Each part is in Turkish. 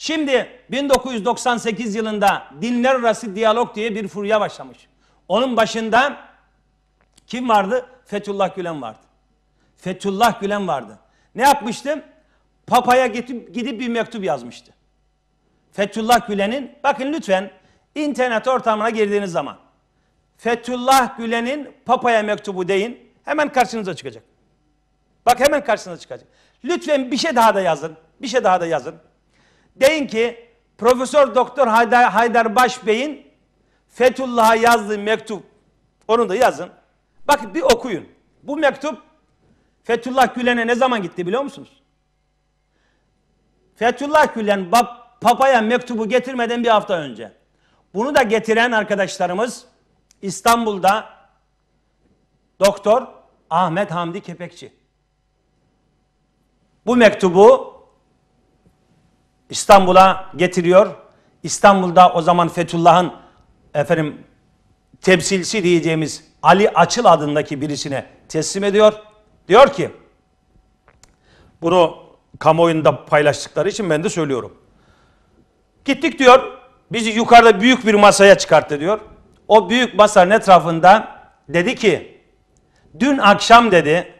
Şimdi 1998 yılında dinler arası diyalog diye bir furya başlamış. Onun başında kim vardı? Fethullah Gülen vardı. Fethullah Gülen vardı. Ne yapmıştı? Papa'ya gidip, gidip bir mektup yazmıştı. Fethullah Gülen'in, bakın lütfen internet ortamına girdiğiniz zaman Fethullah Gülen'in Papa'ya mektubu deyin. Hemen karşınıza çıkacak. Bak hemen karşınıza çıkacak. Lütfen bir şey daha da yazın. Bir şey daha da yazın. Deyin ki Profesör Doktor Haydar, Haydar Baş Fethullah'a yazdığı mektup onu da yazın. Bakın bir okuyun. Bu mektup Fethullah Gülen'e ne zaman gitti biliyor musunuz? Fethullah Gülen papaya mektubu getirmeden bir hafta önce. Bunu da getiren arkadaşlarımız İstanbul'da Doktor Ahmet Hamdi Kepekçi. Bu mektubu İstanbul'a getiriyor. İstanbul'da o zaman Fethullah'ın efendim temsilcisi diyeceğimiz Ali Açıl adındaki birisine teslim ediyor. Diyor ki bunu kamuoyunda paylaştıkları için ben de söylüyorum. Gittik diyor bizi yukarıda büyük bir masaya çıkarttı diyor. O büyük masanın etrafında dedi ki dün akşam dedi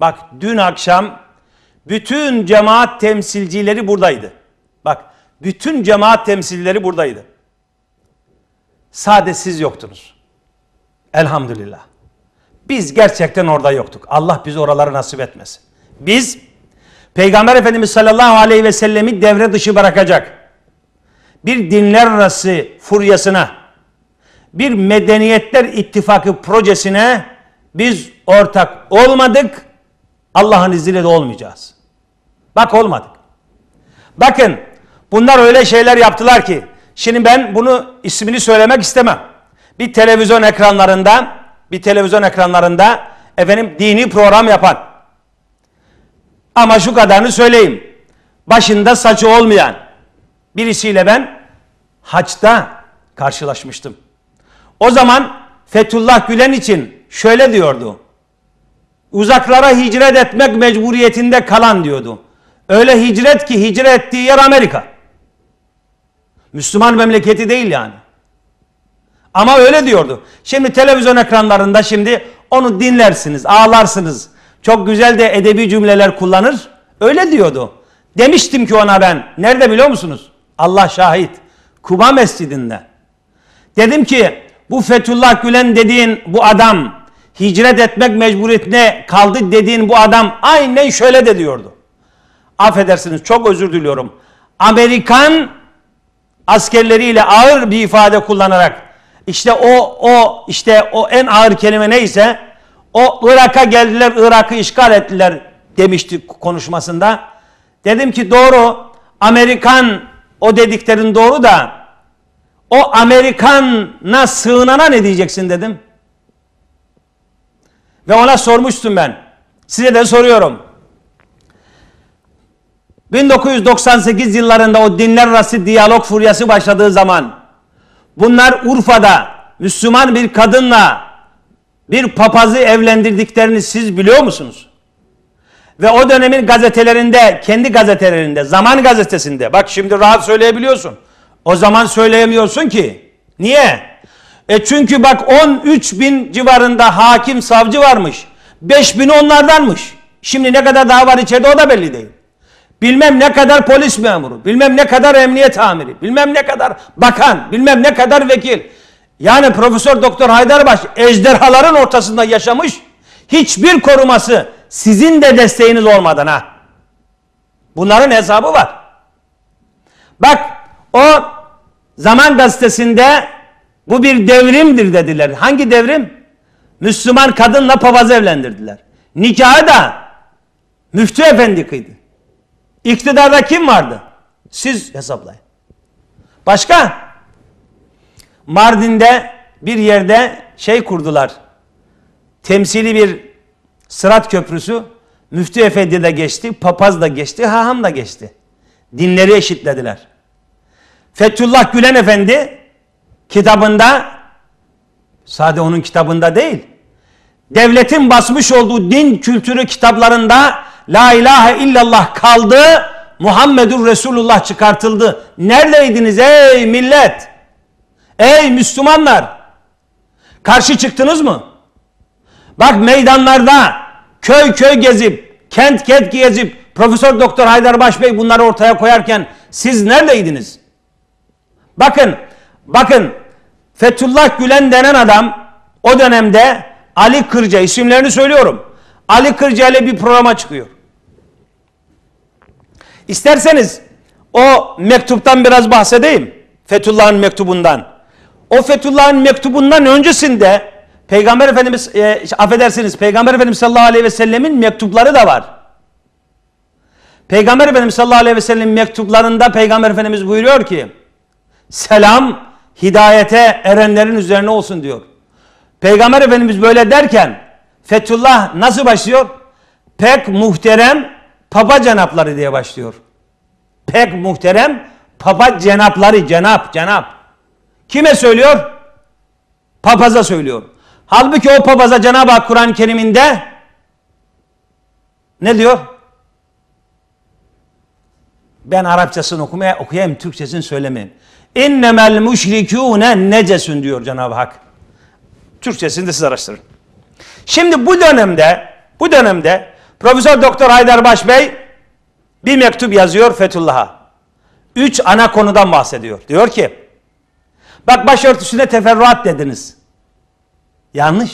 bak dün akşam bütün cemaat temsilcileri buradaydı. Bak bütün cemaat temsilleri buradaydı. Sade siz yoktunuz. Elhamdülillah. Biz gerçekten orada yoktuk. Allah bizi oraları nasip etmesin. Biz Peygamber Efendimiz sallallahu aleyhi ve sellemi devre dışı bırakacak bir dinler arası furyasına, bir medeniyetler ittifakı projesine biz ortak olmadık. Allah'ın izniyle de olmayacağız. Bak olmadık. Bakın Bunlar öyle şeyler yaptılar ki şimdi ben bunu ismini söylemek istemem. Bir televizyon ekranlarında bir televizyon ekranlarında efendim dini program yapan ama şu kadarını söyleyeyim. Başında saçı olmayan birisiyle ben haçta karşılaşmıştım. O zaman Fethullah Gülen için şöyle diyordu. Uzaklara hicret etmek mecburiyetinde kalan diyordu. Öyle hicret ki hicret ettiği yer Amerika. Müslüman memleketi değil yani. Ama öyle diyordu. Şimdi televizyon ekranlarında şimdi onu dinlersiniz, ağlarsınız. Çok güzel de edebi cümleler kullanır. Öyle diyordu. Demiştim ki ona ben. Nerede biliyor musunuz? Allah şahit. Kuba Mescidinde. Dedim ki bu Fethullah Gülen dediğin bu adam hicret etmek mecburiyetine kaldı dediğin bu adam aynen şöyle de diyordu. Affedersiniz çok özür diliyorum. Amerikan askerleriyle ağır bir ifade kullanarak işte o o işte o en ağır kelime neyse o Irak'a geldiler Irak'ı işgal ettiler demişti konuşmasında. Dedim ki doğru Amerikan o dediklerin doğru da o Amerikan'a sığınana ne diyeceksin dedim. Ve ona sormuştum ben. Size de soruyorum. 1998 yıllarında o dinler arası diyalog furyası başladığı zaman bunlar Urfa'da Müslüman bir kadınla bir papazı evlendirdiklerini siz biliyor musunuz? Ve o dönemin gazetelerinde, kendi gazetelerinde, Zaman gazetesinde, bak şimdi rahat söyleyebiliyorsun. O zaman söyleyemiyorsun ki. Niye? E çünkü bak 13 bin civarında hakim, savcı varmış. 5 bin onlardanmış. Şimdi ne kadar daha var içeride o da belli değil bilmem ne kadar polis memuru, bilmem ne kadar emniyet amiri, bilmem ne kadar bakan, bilmem ne kadar vekil. Yani Profesör Doktor Haydarbaş ejderhaların ortasında yaşamış. Hiçbir koruması sizin de desteğiniz olmadan ha. Bunların hesabı var. Bak o Zaman gazetesinde bu bir devrimdir dediler. Hangi devrim? Müslüman kadınla papaz evlendirdiler. Nikahı da müftü efendi kıydı. İktidarda kim vardı? Siz hesaplayın. Başka? Mardin'de bir yerde şey kurdular. Temsili bir sırat köprüsü. Müftü Efendi de geçti, papaz da geçti, haham da geçti. Dinleri eşitlediler. Fethullah Gülen Efendi kitabında, sade onun kitabında değil, devletin basmış olduğu din kültürü kitaplarında La ilahe illallah kaldı. Muhammedur Resulullah çıkartıldı. Neredeydiniz ey millet? Ey Müslümanlar! Karşı çıktınız mı? Bak meydanlarda köy köy gezip, kent kent gezip Profesör Doktor Haydar Başbey bunları ortaya koyarken siz neredeydiniz? Bakın, bakın Fethullah Gülen denen adam o dönemde Ali Kırca isimlerini söylüyorum. Ali Kırca ile bir programa çıkıyor. İsterseniz o mektuptan biraz bahsedeyim. Fethullah'ın mektubundan. O Fethullah'ın mektubundan öncesinde Peygamber Efendimiz e, affedersiniz Peygamber Efendimiz sallallahu aleyhi ve sellemin mektupları da var. Peygamber Efendimiz sallallahu aleyhi ve Sellemin mektuplarında Peygamber Efendimiz buyuruyor ki selam hidayete erenlerin üzerine olsun diyor. Peygamber Efendimiz böyle derken Fethullah nasıl başlıyor? Pek muhterem Papa Cenapları diye başlıyor. Pek muhterem Papa Cenapları, Cenap, Cenap. Kime söylüyor? Papaza söylüyor. Halbuki o papaza Cenab-ı Hak Kur'an-ı Kerim'inde ne diyor? Ben Arapçasını okumaya okuyayım, Türkçesini söylemeyeyim. İnnemel müşrikûne necesün diyor Cenab-ı Hak. Türkçesini de siz araştırın. Şimdi bu dönemde, bu dönemde Profesör Doktor Haydarbaş Bey bir mektup yazıyor Fethullah'a. Üç ana konudan bahsediyor. Diyor ki bak başörtüsüne teferruat dediniz. Yanlış.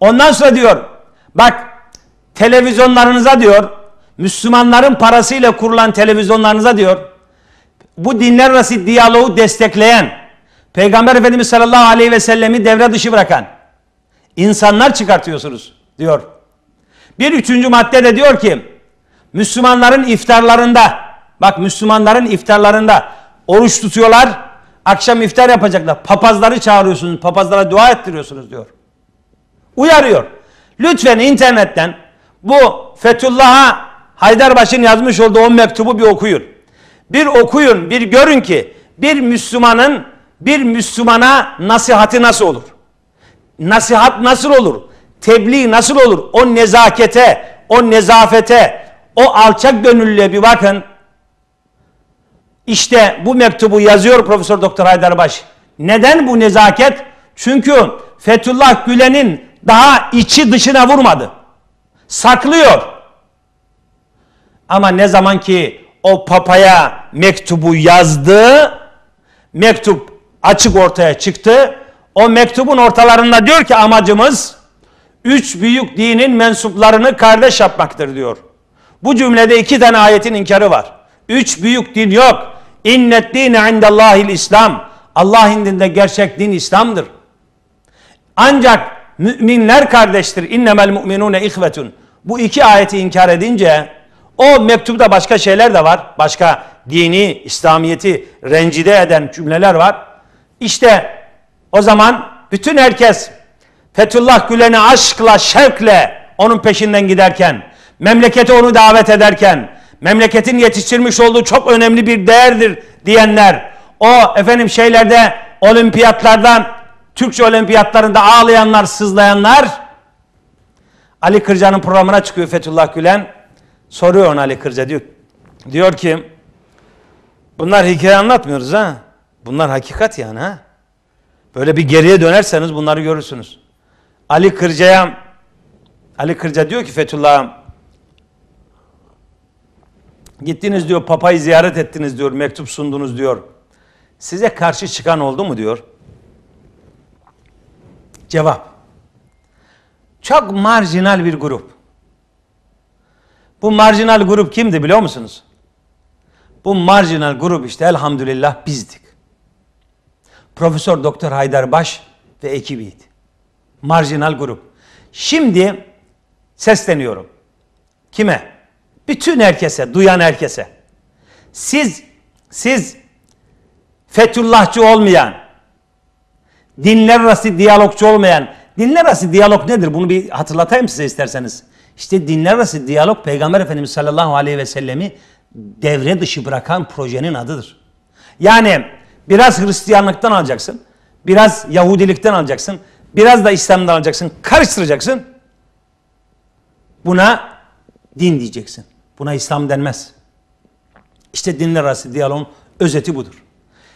Ondan sonra diyor bak televizyonlarınıza diyor Müslümanların parasıyla kurulan televizyonlarınıza diyor bu dinler arası diyaloğu destekleyen Peygamber Efendimiz sallallahu aleyhi ve sellemi devre dışı bırakan insanlar çıkartıyorsunuz diyor. Bir üçüncü madde de diyor ki Müslümanların iftarlarında bak Müslümanların iftarlarında oruç tutuyorlar akşam iftar yapacaklar. Papazları çağırıyorsunuz papazlara dua ettiriyorsunuz diyor. Uyarıyor. Lütfen internetten bu Fethullah'a Haydarbaş'ın yazmış olduğu o mektubu bir okuyun. Bir okuyun, bir görün ki bir Müslümanın bir Müslümana nasihati nasıl olur? Nasihat nasıl olur? Tebliğ nasıl olur? O nezakete, o nezafete, o alçak gönüllüye bir bakın. İşte bu mektubu yazıyor Profesör Doktor Haydarbaş. Neden bu nezaket? Çünkü Fethullah Gülen'in daha içi dışına vurmadı. Saklıyor. Ama ne zaman ki o papaya mektubu yazdı, mektup açık ortaya çıktı. O mektubun ortalarında diyor ki amacımız üç büyük dinin mensuplarını kardeş yapmaktır diyor. Bu cümlede iki tane ayetin inkarı var. Üç büyük din yok. İnnet dine indellahil İslam. Allah indinde gerçek din İslam'dır. Ancak müminler kardeştir. İnnemel mu'minune ihvetun. Bu iki ayeti inkar edince o mektupta başka şeyler de var. Başka dini, İslamiyeti rencide eden cümleler var. İşte o zaman bütün herkes Fethullah Gülen'i aşkla, şevkle onun peşinden giderken, memlekete onu davet ederken, memleketin yetiştirmiş olduğu çok önemli bir değerdir diyenler, o efendim şeylerde, olimpiyatlardan, Türkçe olimpiyatlarında ağlayanlar, sızlayanlar, Ali Kırca'nın programına çıkıyor Fethullah Gülen. Soruyor ona Ali Kırca diyor. Diyor ki bunlar hikaye anlatmıyoruz ha. Bunlar hakikat yani ha. Böyle bir geriye dönerseniz bunları görürsünüz. Ali Kırca'ya Ali Kırca diyor ki Fethullah'a gittiniz diyor papayı ziyaret ettiniz diyor mektup sundunuz diyor. Size karşı çıkan oldu mu diyor. Cevap. Çok marjinal bir grup. Bu marjinal grup kimdi biliyor musunuz? Bu marjinal grup işte elhamdülillah bizdik. Profesör Doktor Haydar Baş ve ekibiydi. Marjinal grup. Şimdi sesleniyorum. Kime? Bütün herkese, duyan herkese. Siz, siz Fethullahçı olmayan, dinler arası diyalogçu olmayan, dinler arası diyalog nedir? Bunu bir hatırlatayım size isterseniz. İşte dinler arası diyalog Peygamber Efendimiz sallallahu aleyhi ve sellemi devre dışı bırakan projenin adıdır. Yani biraz Hristiyanlıktan alacaksın, biraz Yahudilikten alacaksın, Biraz da İslam'dan alacaksın, karıştıracaksın. Buna din diyeceksin. Buna İslam denmez. İşte dinler arası diyaloğun özeti budur.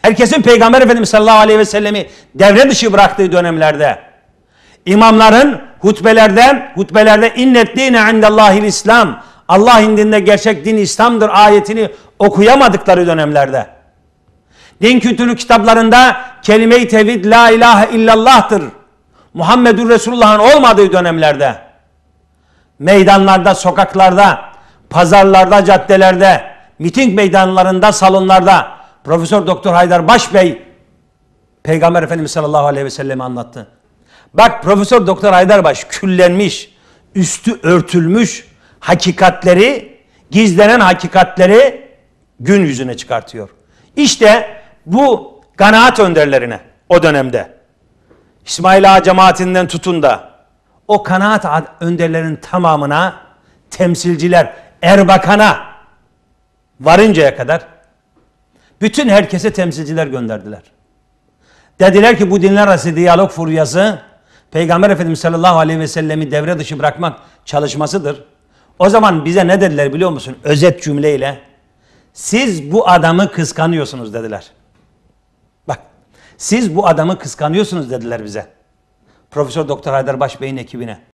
Herkesin Peygamber Efendimiz sallallahu aleyhi ve sellemi devre dışı bıraktığı dönemlerde imamların hutbelerden hutbelerde innet dine indellahil İslam Allah indinde gerçek din İslam'dır ayetini okuyamadıkları dönemlerde din kültürü kitaplarında kelime-i tevhid la ilahe illallah'tır Muhammedur Resulullah'ın olmadığı dönemlerde meydanlarda, sokaklarda, pazarlarda, caddelerde, miting meydanlarında, salonlarda Profesör Doktor Haydar Başbey Peygamber Efendimiz sallallahu aleyhi ve sellem'i anlattı. Bak Profesör Doktor Haydar Baş küllenmiş, üstü örtülmüş hakikatleri, gizlenen hakikatleri gün yüzüne çıkartıyor. İşte bu kanaat önderlerine o dönemde İsmail Ağa cemaatinden tutun da o kanaat önderlerin tamamına temsilciler Erbakan'a varıncaya kadar bütün herkese temsilciler gönderdiler. Dediler ki bu dinler arası diyalog furyası Peygamber Efendimiz sallallahu aleyhi ve sellemi devre dışı bırakmak çalışmasıdır. O zaman bize ne dediler biliyor musun? Özet cümleyle. Siz bu adamı kıskanıyorsunuz dediler. Siz bu adamı kıskanıyorsunuz dediler bize. Profesör Doktor Haydar Başbey'in ekibine.